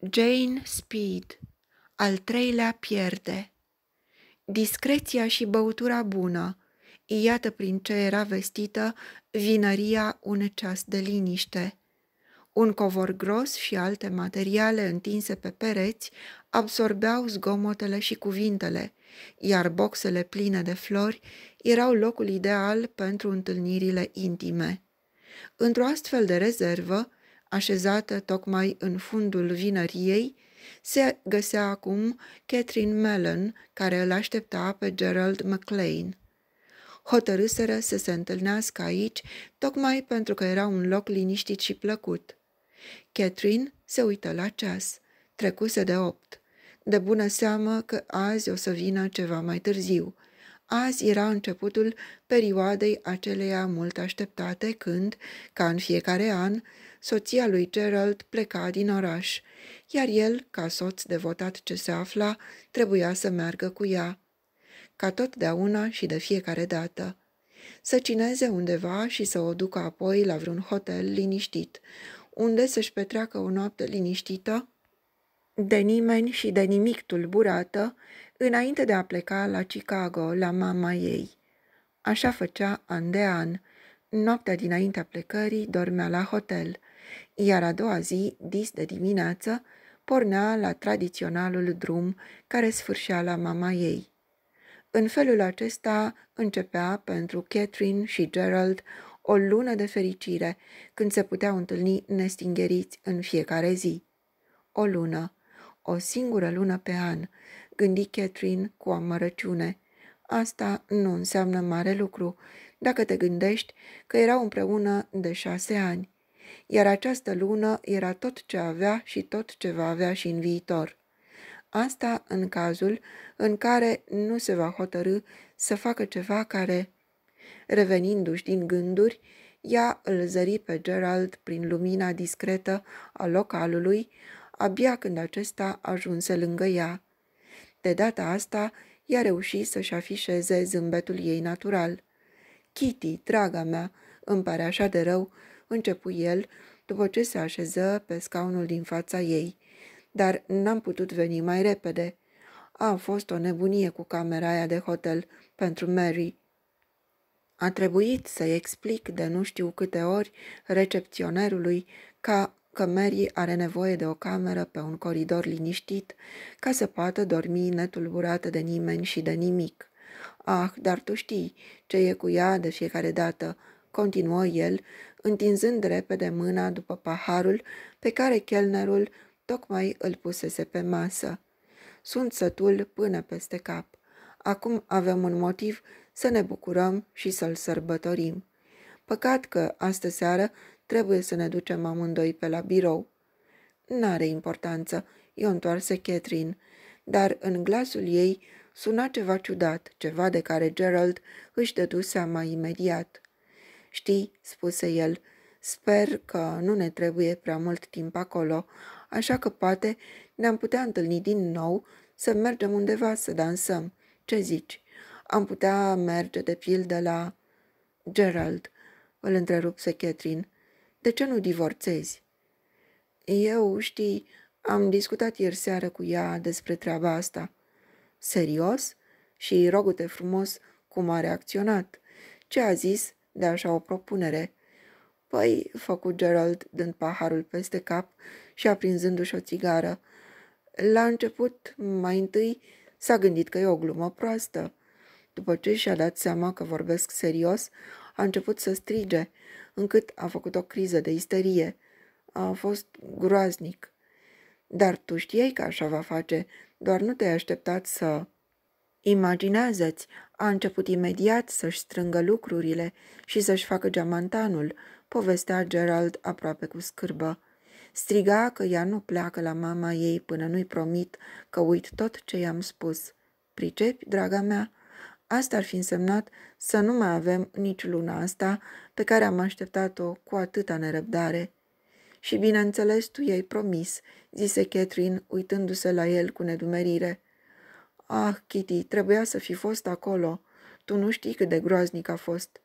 Jane Speed Al treilea pierde Discreția și băutura bună Iată prin ce era vestită vinăria un ceas de liniște. Un covor gros și alte materiale întinse pe pereți absorbeau zgomotele și cuvintele, iar boxele pline de flori erau locul ideal pentru întâlnirile intime. Într-o astfel de rezervă, așezată tocmai în fundul vinăriei, se găsea acum Catherine Mellon, care îl aștepta pe Gerald McLean. Hotărâseră să se întâlnească aici, tocmai pentru că era un loc liniștit și plăcut. Catherine se uită la ceas. Trecuse de opt. De bună seamă că azi o să vină ceva mai târziu. Azi era începutul perioadei aceleia mult așteptate când, ca în fiecare an, soția lui Gerald pleca din oraș, iar el, ca soț devotat ce se afla, trebuia să meargă cu ea. Ca totdeauna și de fiecare dată. Să cineze undeva și să o ducă apoi la vreun hotel liniștit, unde să-și petreacă o noapte liniștită, de nimeni și de nimic tulburată, înainte de a pleca la Chicago, la mama ei. Așa făcea an de an. Noaptea dinaintea plecării dormea la hotel, iar a doua zi, dis de dimineață, pornea la tradiționalul drum care sfârșea la mama ei. În felul acesta începea pentru Catherine și Gerald o lună de fericire, când se puteau întâlni nestingheriți în fiecare zi. O lună, o singură lună pe an, gândi Catherine cu amărăciune. Asta nu înseamnă mare lucru, dacă te gândești că erau împreună de șase ani iar această lună era tot ce avea și tot ce va avea și în viitor. Asta în cazul în care nu se va hotărâ să facă ceva care, revenindu-și din gânduri, ea îl zări pe Gerald prin lumina discretă a localului, abia când acesta ajunse lângă ea. De data asta, ea reuși să-și afișeze zâmbetul ei natural. Kitty, draga mea, îmi pare așa de rău începu el, după ce se așeză pe scaunul din fața ei. Dar n-am putut veni mai repede. A fost o nebunie cu camera aia de hotel pentru Mary. A trebuit să-i explic de nu știu câte ori recepționerului ca că Mary are nevoie de o cameră pe un coridor liniștit ca să poată dormi netulburată de nimeni și de nimic. Ah, dar tu știi ce e cu ea de fiecare dată, continuă el, întinzând repede mâna după paharul pe care chelnerul tocmai îl pusese pe masă. Sunt sătul până peste cap. Acum avem un motiv să ne bucurăm și să-l sărbătorim. Păcat că, astă seară, trebuie să ne ducem amândoi pe la birou. N-are importanță, i-o întoarse Catherine, dar în glasul ei suna ceva ciudat, ceva de care Gerald își dădu seama imediat. Știi, spuse el, sper că nu ne trebuie prea mult timp acolo, așa că poate ne-am putea întâlni din nou să mergem undeva să dansăm. Ce zici? Am putea merge de pildă la... Gerald, îl întrerupse Catherine, de ce nu divorțezi? Eu, știi, am discutat ieri seară cu ea despre treaba asta. Serios? Și rogute frumos cum a reacționat. Ce a zis de așa o propunere. Păi, făcut Gerald, dând paharul peste cap și aprinzându-și o țigară. La început, mai întâi, s-a gândit că e o glumă proastă. După ce și-a dat seama că vorbesc serios, a început să strige, încât a făcut o criză de isterie. A fost groaznic. Dar tu știai că așa va face, doar nu te-ai așteptat să... Imaginează-ți, a început imediat să-și strângă lucrurile și să-și facă geamantanul, povestea Gerald aproape cu scârbă. Striga că ea nu pleacă la mama ei până nu-i promit că uit tot ce i-am spus. Pricepi, draga mea? Asta ar fi însemnat să nu mai avem nici luna asta pe care am așteptat-o cu atâta nerăbdare. Și bineînțeles tu i-ai promis, zise Catherine, uitându-se la el cu nedumerire. Ah, Kitty, trebuia să fi fost acolo. Tu nu știi cât de groaznic a fost.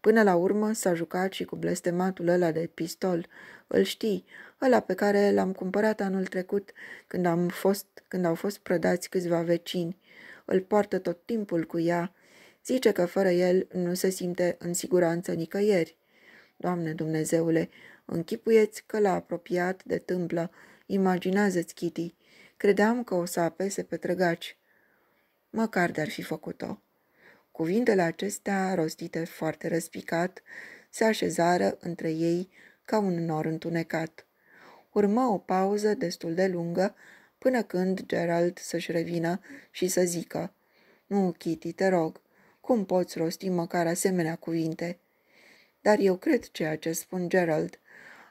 Până la urmă s-a jucat și cu blestematul ăla de pistol. Îl știi, ăla pe care l-am cumpărat anul trecut când, am fost, când au fost prădați câțiva vecini. Îl poartă tot timpul cu ea. Zice că fără el nu se simte în siguranță nicăieri. Doamne Dumnezeule, închipuieți că l-a apropiat de tâmplă. Imaginează-ți, Kitty. Credeam că o să apese pe trăgaci măcar de-ar fi făcut-o. Cuvintele acestea, rostite foarte răspicat, se așezară între ei ca un nor întunecat. Urmă o pauză destul de lungă până când Gerald să-și revină și să zică Nu, Kitty, te rog, cum poți rosti măcar asemenea cuvinte?" Dar eu cred ceea ce spun Gerald.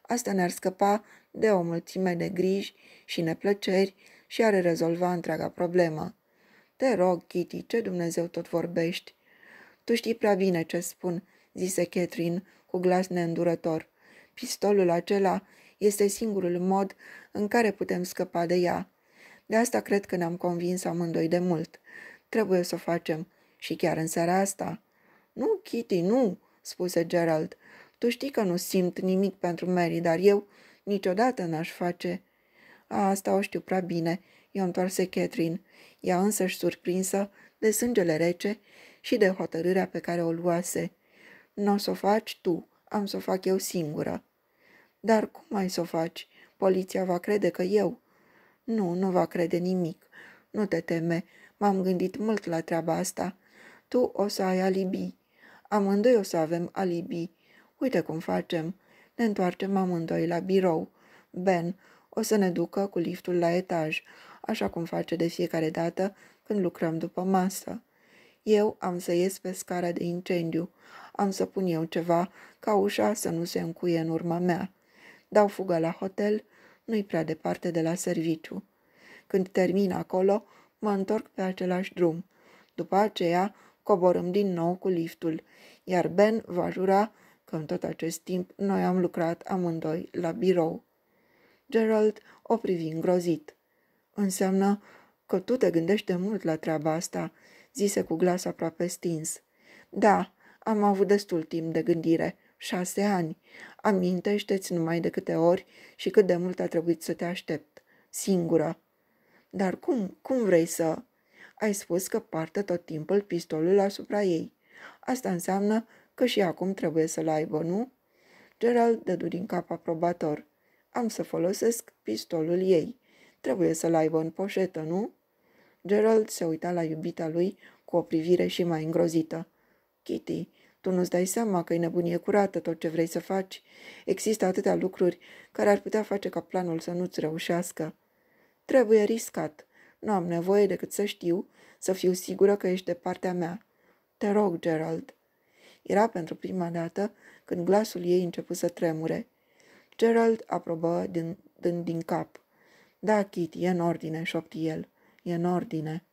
Asta ne-ar scăpa de o mulțime de griji și neplăceri și ar rezolva întreaga problemă. Te rog, Kitty, ce Dumnezeu tot vorbești? Tu știi prea bine ce spun, zise Catherine cu glas neîndurător. Pistolul acela este singurul mod în care putem scăpa de ea. De asta cred că ne-am convins amândoi de mult. Trebuie să o facem și chiar în seara asta. Nu, Kitty, nu, spuse Gerald. Tu știi că nu simt nimic pentru Mary, dar eu niciodată n-aș face. A, asta o știu prea bine, i-a întoarse Catherine ea însăși surprinsă de sângele rece și de hotărârea pe care o luase. Nu o să o faci tu, am să o fac eu singură. Dar cum mai să o faci? Poliția va crede că eu... Nu, nu va crede nimic. Nu te teme, m-am gândit mult la treaba asta. Tu o să ai alibi. Amândoi o să avem alibi. Uite cum facem. Ne întoarcem amândoi la birou. Ben, o să ne ducă cu liftul la etaj, așa cum face de fiecare dată când lucrăm după masă. Eu am să ies pe scara de incendiu, am să pun eu ceva ca ușa să nu se încuie în urma mea. Dau fugă la hotel, nu-i prea departe de la serviciu. Când termin acolo, mă întorc pe același drum. După aceea, coborâm din nou cu liftul, iar Ben va jura că în tot acest timp noi am lucrat amândoi la birou. Gerald o privi îngrozit. Înseamnă că tu te gândești de mult la treaba asta, zise cu glas aproape stins. Da, am avut destul timp de gândire, șase ani. Amintește-ți numai de câte ori și cât de mult a trebuit să te aștept, singură. Dar cum, cum vrei să... Ai spus că poartă tot timpul pistolul asupra ei. Asta înseamnă că și acum trebuie să-l aibă, nu? Gerald dădu din cap aprobator. Am să folosesc pistolul ei. Trebuie să-l aibă în poșetă, nu?" Gerald se uita la iubita lui cu o privire și mai îngrozită. Kitty, tu nu-ți dai seama că e nebunie curată tot ce vrei să faci. Există atâtea lucruri care ar putea face ca planul să nu-ți reușească. Trebuie riscat. Nu am nevoie decât să știu, să fiu sigură că ești de partea mea. Te rog, Gerald. Era pentru prima dată când glasul ei început să tremure. Gerald aprobă din, din, din cap. Da, Kitty, e în ordine, șopti el. E în ordine.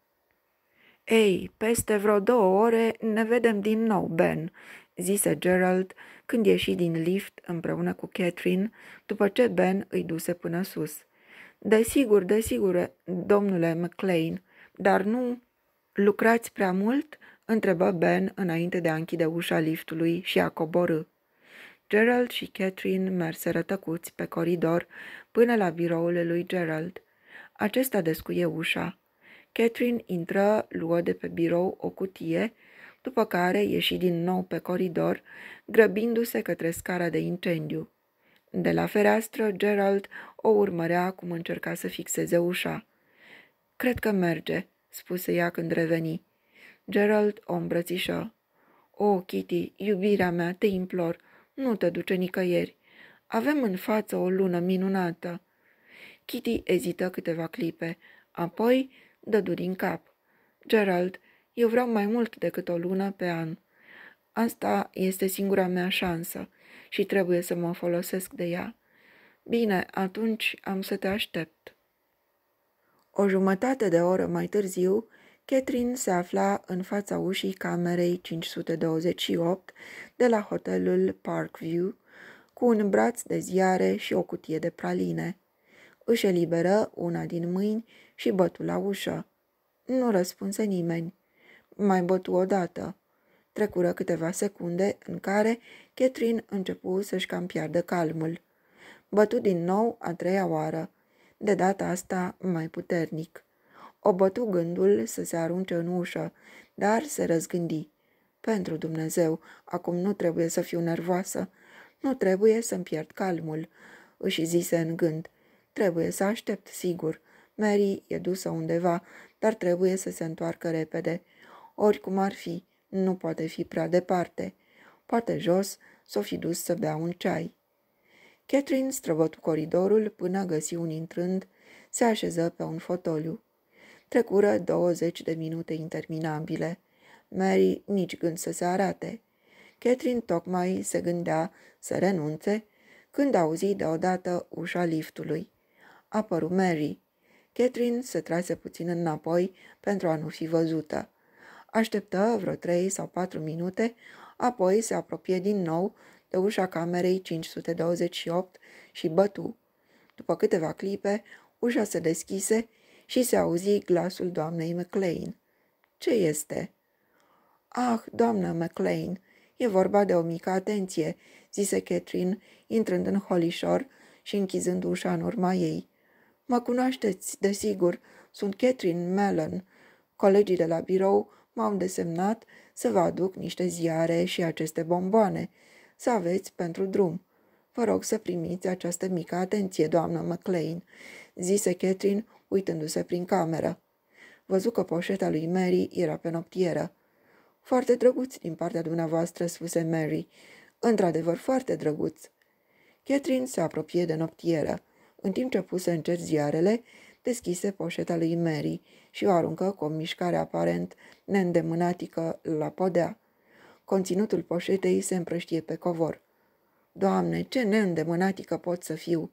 Ei, peste vreo două ore ne vedem din nou, Ben, zise Gerald când ieși din lift împreună cu Catherine, după ce Ben îi duse până sus. Desigur, desigur, domnule McLean, dar nu... Lucrați prea mult?" întrebă Ben înainte de a închide ușa liftului și a coborâ. Gerald și Catherine merseră tăcuți pe coridor până la biroul lui Gerald. Acesta descuie ușa. Catherine intră, luă de pe birou o cutie, după care ieși din nou pe coridor, grăbindu-se către scara de incendiu. De la fereastră, Gerald o urmărea cum încerca să fixeze ușa. Cred că merge," spuse ea când reveni. Gerald o îmbrățișă. O, oh, Kitty, iubirea mea, te implor, nu te duce nicăieri. Avem în față o lună minunată. Kitty ezită câteva clipe, apoi dădu din cap. Gerald, eu vreau mai mult decât o lună pe an. Asta este singura mea șansă și trebuie să mă folosesc de ea. Bine, atunci am să te aștept. O jumătate de oră mai târziu, Catherine se afla în fața ușii camerei 528 de la hotelul Parkview, cu un braț de ziare și o cutie de praline. Își eliberă una din mâini și bătu la ușă. Nu răspunse nimeni. Mai bătu odată. Trecură câteva secunde în care Catherine începu să-și cam piardă calmul. Bătu din nou a treia oară, de data asta mai puternic. O bătu gândul să se arunce în ușă, dar se răzgândi. Pentru Dumnezeu, acum nu trebuie să fiu nervoasă. Nu trebuie să-mi pierd calmul, își zise în gând. Trebuie să aștept, sigur. Mary e dusă undeva, dar trebuie să se întoarcă repede. Oricum ar fi, nu poate fi prea departe. Poate jos s-o fi dus să bea un ceai. Catherine străbătu coridorul până găsi un intrând, se așeză pe un fotoliu. Trecură 20 de minute interminabile. Mary nici gând să se arate. Catherine tocmai se gândea să renunțe când auzi deodată ușa liftului. Apăru Mary. Catherine se trase puțin înapoi pentru a nu fi văzută. Așteptă vreo trei sau patru minute, apoi se apropie din nou de ușa camerei 528 și bătu. După câteva clipe, ușa se deschise și se auzi glasul doamnei McLean. Ce este?" Ah, doamnă McLean, e vorba de o mică atenție," zise Catherine, intrând în holișor și închizând ușa în urma ei. Mă cunoașteți, desigur, sunt Catherine Mellon. Colegii de la birou m-au desemnat să vă aduc niște ziare și aceste bomboane, să aveți pentru drum. Vă rog să primiți această mică atenție, doamnă McLean, zise Catherine, uitându-se prin cameră. Văzu că poșeta lui Mary era pe noptieră. Foarte drăguț din partea dumneavoastră, spuse Mary. Într-adevăr, foarte drăguț. Catherine se apropie de noptieră. În timp ce puse încet ziarele, deschise poșeta lui Mary și o aruncă cu o mișcare aparent neîndemânatică la podea. Conținutul poșetei se împrăștie pe covor. Doamne, ce neîndemânatică pot să fiu!"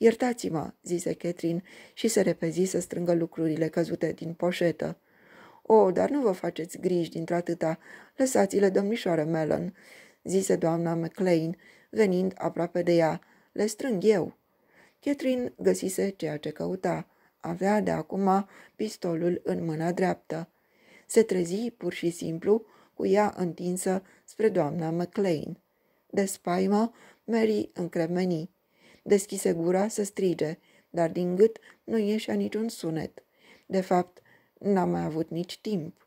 Iertați-mă, zise Catherine și se repezi să strângă lucrurile căzute din poșetă. O, dar nu vă faceți griji dintr-atâta. Lăsați-le, domnișoară Mellon, zise doamna McLean, venind aproape de ea. Le strâng eu. Catherine găsise ceea ce căuta. Avea de acum pistolul în mâna dreaptă. Se trezi pur și simplu cu ea întinsă spre doamna McLean. De spaimă, Mary încremeni deschise gura să strige, dar din gât nu ieșea niciun sunet. De fapt, n-a mai avut nici timp.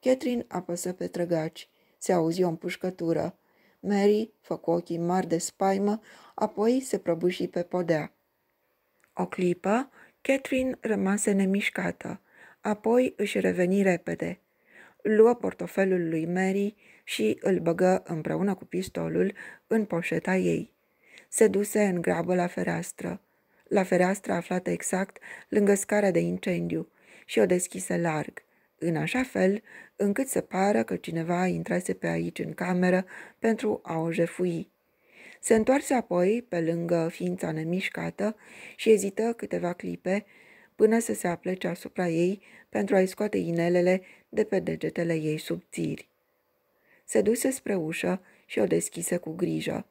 Catherine apăsă pe trăgaci. Se auzi o împușcătură. Mary făcu ochii mari de spaimă, apoi se prăbuși pe podea. O clipă, Catherine rămase nemișcată, apoi își reveni repede. Luă portofelul lui Mary și îl băgă împreună cu pistolul în poșeta ei se duse în grabă la fereastră, la fereastră aflată exact lângă scara de incendiu, și o deschise larg, în așa fel încât să pară că cineva intrase pe aici în cameră pentru a o jefui. Se întoarse apoi pe lângă ființa nemișcată și ezită câteva clipe până să se aplece asupra ei pentru a-i scoate inelele de pe degetele ei subțiri. Se duse spre ușă și o deschise cu grijă.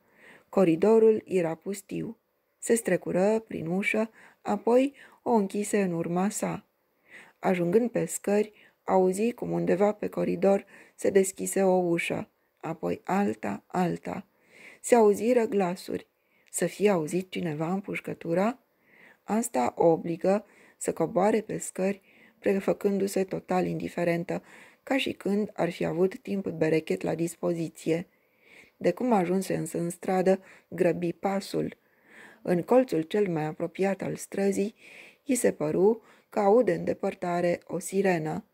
Coridorul era pustiu. Se strecură prin ușă, apoi o închise în urma sa. Ajungând pe scări, auzi cum undeva pe coridor se deschise o ușă, apoi alta, alta. Se auziră glasuri. Să fie auzit cineva pușcătura? Asta o obligă să coboare pe scări, prefăcându-se total indiferentă, ca și când ar fi avut timp berechet la dispoziție. De cum ajunse însă în stradă, grăbi pasul. În colțul cel mai apropiat al străzii, i se păru că aude în depărtare o sirenă.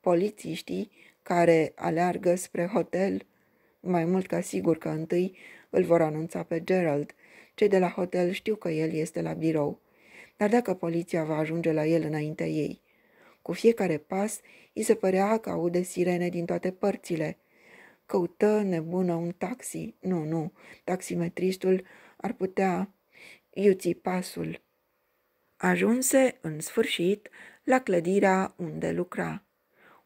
Polițiștii, care aleargă spre hotel, mai mult ca sigur că întâi îl vor anunța pe Gerald. Cei de la hotel știu că el este la birou. Dar dacă poliția va ajunge la el înaintea ei? Cu fiecare pas, îi se părea că aude sirene din toate părțile căută nebună un taxi. Nu, nu, taximetristul ar putea iuți pasul. Ajunse, în sfârșit, la clădirea unde lucra.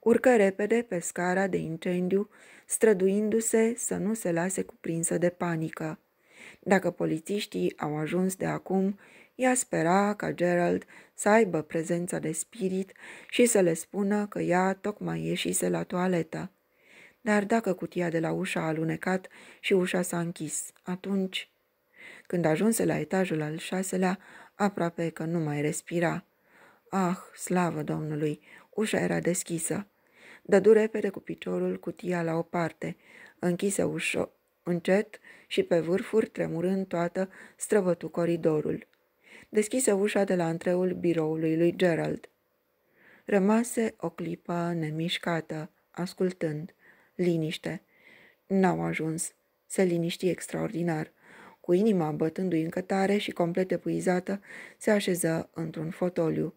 Urcă repede pe scara de incendiu, străduindu-se să nu se lase cuprinsă de panică. Dacă polițiștii au ajuns de acum, ea spera ca Gerald să aibă prezența de spirit și să le spună că ea tocmai ieșise la toaletă. Dar dacă cutia de la ușa a alunecat și ușa s-a închis, atunci... Când ajunse la etajul al șaselea, aproape că nu mai respira. Ah, slavă Domnului! Ușa era deschisă. Dădu repede cu piciorul cutia la o parte, închise ușa încet și pe vârfuri, tremurând toată, străbătu coridorul. Deschise ușa de la întreul biroului lui Gerald. Rămase o clipă nemișcată, ascultând liniște. N-au ajuns. Se liniști extraordinar. Cu inima bătându-i încă tare și complet epuizată, se așeză într-un fotoliu.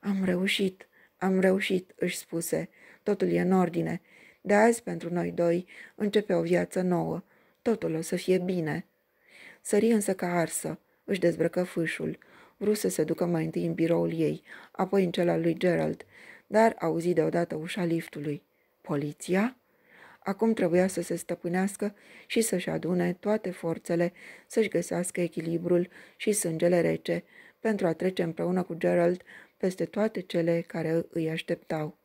Am reușit, am reușit, își spuse. Totul e în ordine. De azi, pentru noi doi, începe o viață nouă. Totul o să fie bine. Sări însă ca arsă, își dezbrăcă fâșul. Vru să se ducă mai întâi în biroul ei, apoi în cel al lui Gerald, dar auzi deodată ușa liftului. Poliția? Acum trebuia să se stăpânească și să-și adune toate forțele, să-și găsească echilibrul și sângele rece, pentru a trece împreună cu Gerald peste toate cele care îi așteptau.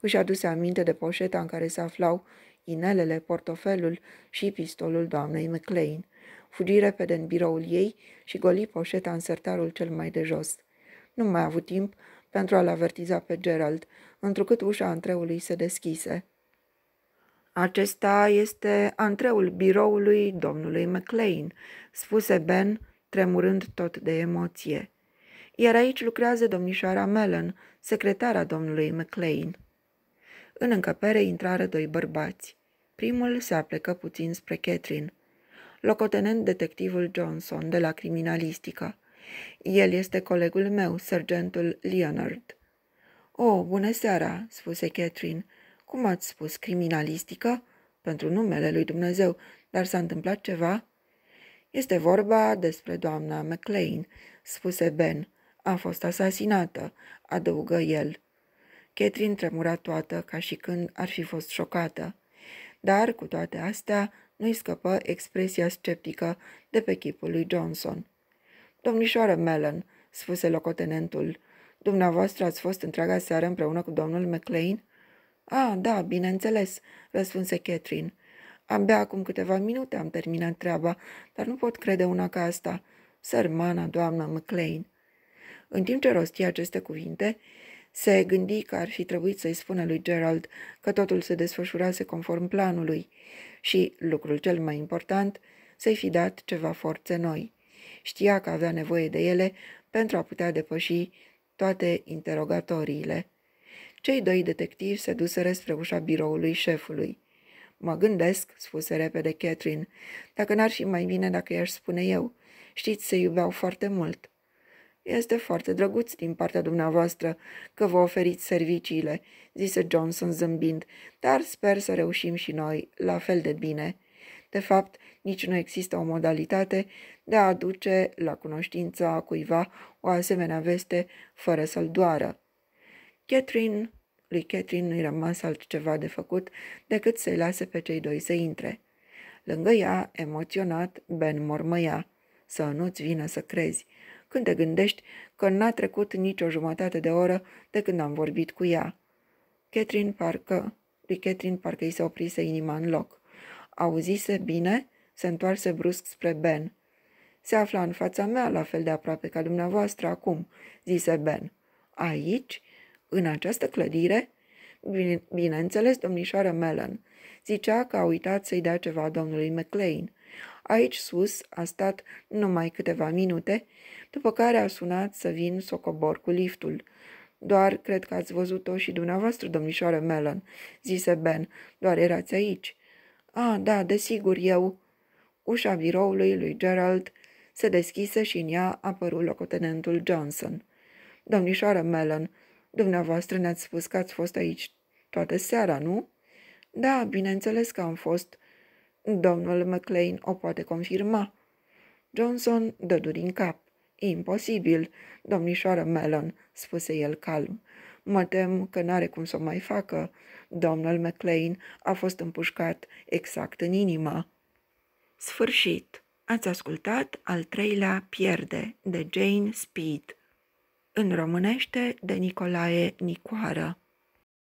Își aduse aminte de poșeta în care se aflau inelele, portofelul și pistolul doamnei McLean. Fugi repede în biroul ei și goli poșeta în sertarul cel mai de jos. Nu mai a avut timp pentru a-l avertiza pe Gerald, întrucât ușa întreului se deschise. Acesta este antreul biroului domnului McLean, spuse Ben, tremurând tot de emoție. Iar aici lucrează domnișoara Mellon, secretara domnului McLean. În încăpere intrară doi bărbați. Primul se aplecă puțin spre Catherine. Locotenent detectivul Johnson de la criminalistică. El este colegul meu, sergentul Leonard. O, oh, bună seara, spuse Catherine cum ați spus, criminalistică? Pentru numele lui Dumnezeu, dar s-a întâmplat ceva? Este vorba despre doamna McLean, spuse Ben. A fost asasinată, adăugă el. Catherine tremura toată, ca și când ar fi fost șocată. Dar, cu toate astea, nu-i scăpă expresia sceptică de pe chipul lui Johnson. Domnișoară Mellon, spuse locotenentul, dumneavoastră ați fost întreaga seară împreună cu domnul McLean? A, ah, da, bineînțeles, răspunse Catherine. Abia acum câteva minute am terminat treaba, dar nu pot crede una ca asta. Sărmana doamnă McLean. În timp ce rostia aceste cuvinte, se gândi că ar fi trebuit să-i spună lui Gerald că totul se desfășurase conform planului și, lucrul cel mai important, să-i fi dat ceva forțe noi. Știa că avea nevoie de ele pentru a putea depăși toate interogatoriile. Cei doi detectivi se duseră spre ușa biroului șefului. Mă gândesc, spuse repede Catherine, dacă n-ar fi mai bine dacă i-aș spune eu. Știți, se iubeau foarte mult. Este foarte drăguț din partea dumneavoastră că vă oferiți serviciile, zise Johnson zâmbind, dar sper să reușim și noi la fel de bine. De fapt, nici nu există o modalitate de a aduce la cunoștința cuiva o asemenea veste fără să-l doară. Catherine, lui Catherine nu-i rămas altceva de făcut decât să-i lase pe cei doi să intre. Lângă ea, emoționat, Ben mormăia. Să nu-ți vină să crezi. Când te gândești că n-a trecut nicio jumătate de oră de când am vorbit cu ea. Catherine parcă... Lui Catherine parcă i se oprise inima în loc. Auzise bine? Se întoarse brusc spre Ben. Se afla în fața mea, la fel de aproape ca dumneavoastră acum, zise Ben. Aici? În această clădire? Bine, bineînțeles, domnișoară Mellon. Zicea că a uitat să-i dea ceva domnului McLean. Aici sus a stat numai câteva minute, după care a sunat să vin să cobor cu liftul. Doar cred că ați văzut-o și dumneavoastră, domnișoară Mellon, zise Ben, doar erați aici. A, da, desigur, eu. Ușa biroului lui Gerald se deschise și în ea apărut locotenentul Johnson. Domnișoară Mellon, Dumneavoastră ne-ați spus că ați fost aici toată seara, nu? Da, bineînțeles că am fost. Domnul McLean o poate confirma. Johnson dădu din cap. Imposibil, domnișoară Mellon, spuse el calm. Mă tem că n-are cum să o mai facă. Domnul McLean a fost împușcat exact în inimă. Sfârșit. Ați ascultat al treilea Pierde de Jane Speed în românește de Nicolae Nicoară.